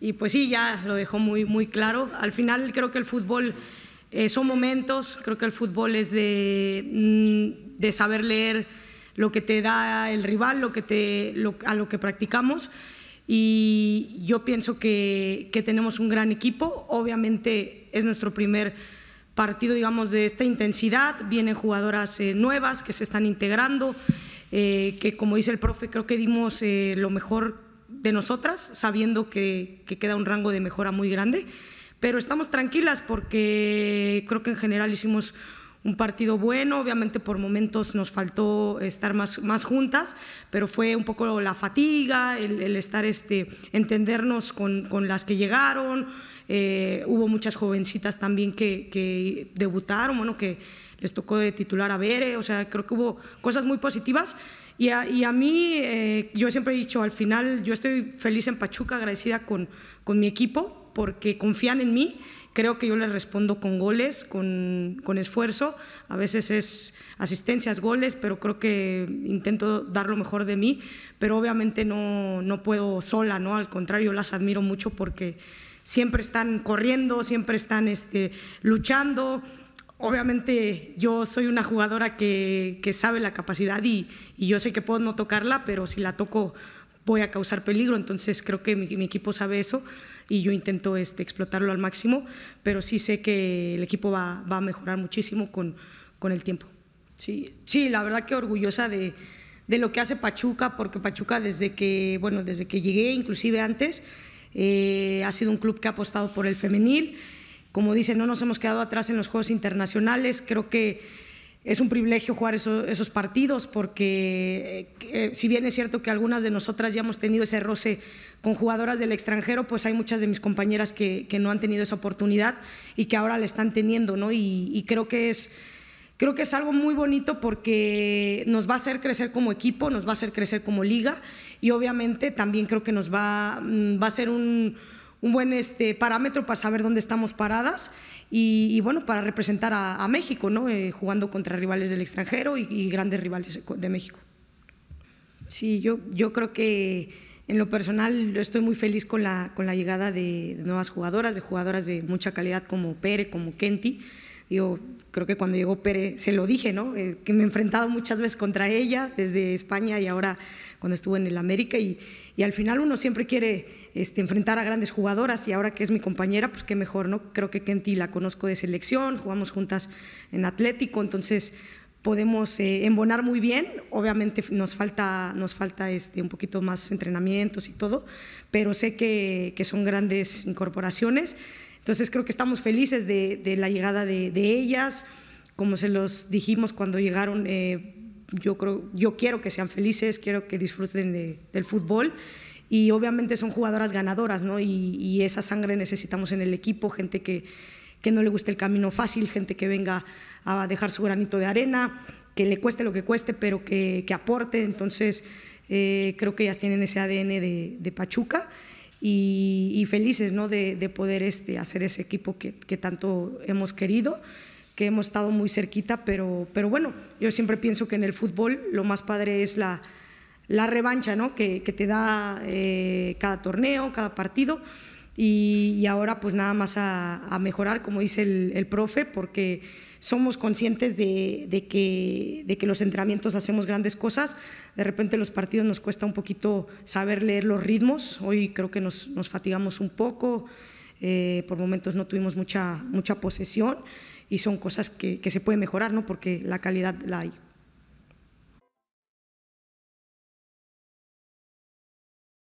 Y pues sí, ya lo dejó muy, muy claro. Al final creo que el fútbol eh, son momentos, creo que el fútbol es mm, de, saber leer lo que te da el rival, lo que a lo que practicamos. Y yo pienso que, tenemos un gran equipo. Obviamente es nuestro primer partido, digamos, de esta intensidad. Vienen jugadoras eh, nuevas que se están integrando, eh, que como dice el profe, creo que dimos lo mejor de nosotras, sabiendo que, queda un rango de mejora muy grande, pero estamos tranquilas porque creo que en general hicimos un partido bueno, obviamente por momentos nos faltó estar más, más juntas, pero fue un poco la fatiga, el, estar, este, entendernos con, con las que llegaron, eh, hubo muchas jovencitas también que, debutaron, bueno, que les tocó de titular a Bere, o sea, creo que hubo cosas muy positivas. Y a, a mí, eh, yo siempre he dicho, al final yo estoy feliz en Pachuca, agradecida con, con mi equipo, porque confían en mí creo que yo les respondo con goles, con, con, esfuerzo. A veces es asistencias, goles, pero creo que intento dar lo mejor de mí. Pero obviamente no, no puedo sola, ¿no? Al contrario, las admiro mucho porque siempre están corriendo, siempre están este, luchando. Obviamente yo soy una jugadora que, sabe la capacidad y, yo sé que puedo no tocarla, pero si la toco voy a causar peligro, entonces creo que mi, equipo sabe eso y yo intento este, explotarlo al máximo, pero sí sé que el equipo va, a mejorar muchísimo con, con el tiempo. Sí, sí, la verdad que orgullosa de, de, lo que hace Pachuca, porque Pachuca desde que, bueno, desde que llegué, inclusive antes, eh, ha sido un club que ha apostado por el femenil. Como dicen no nos hemos quedado atrás en los Juegos Internacionales. Creo que es un privilegio jugar esos, partidos porque eh, eh, si bien es cierto que algunas de nosotras ya hemos tenido ese roce con jugadoras del extranjero, pues hay muchas de mis compañeras que, no han tenido esa oportunidad y que ahora la están teniendo, ¿no? y creo que es Creo que es algo muy bonito porque nos va a hacer crecer como equipo, nos va a hacer crecer como liga y obviamente también creo que nos va, mm, va a ser un, un buen este, parámetro para saber dónde estamos paradas y, bueno, para representar a, México, ¿no? Eh, jugando contra rivales del extranjero y, grandes rivales de México. Sí, yo, yo creo que en lo personal estoy muy feliz con la, con la llegada de, nuevas jugadoras, de jugadoras de mucha calidad como Pere, como Kenty yo creo que cuando llegó Pérez, se lo dije, ¿no? Eh, que me he enfrentado muchas veces contra ella, desde España y ahora cuando estuvo en el América, y, y al final uno siempre quiere este, enfrentar a grandes jugadoras, y ahora que es mi compañera, pues qué mejor, ¿no? Creo que Kenty la conozco de selección, jugamos juntas en Atlético, entonces podemos eh, embonar muy bien. Obviamente nos falta, nos falta este, un poquito más entrenamientos y todo, pero sé que, que son grandes incorporaciones. Entonces creo que estamos felices de, la llegada de, ellas. Como se los dijimos cuando llegaron, eh, yo, creo, yo quiero que sean felices, quiero que disfruten del fútbol y obviamente son jugadoras ganadoras, ¿no? Y, esa sangre necesitamos en el equipo, gente que, que no le guste el camino fácil, gente que venga a dejar su granito de arena, que le cueste lo que cueste, pero que, que aporte. Entonces, eh, creo que ellas tienen ese ADN de, de Pachuca y, felices ¿no? de, poder este, hacer ese equipo que, tanto hemos querido, que hemos estado muy cerquita, pero, pero bueno, yo siempre pienso que en el fútbol lo más padre es la, revancha ¿no? que, te da eh, cada torneo, cada partido y, ahora pues nada más a, mejorar, como dice el, profe, porque somos conscientes de, que, de que los entrenamientos hacemos grandes cosas, de repente los partidos nos cuesta un poquito saber leer los ritmos, hoy creo que nos, nos fatigamos un poco, eh, por momentos no tuvimos mucha, mucha posesión y son cosas que, que se puede mejorar, ¿no? porque la calidad la hay.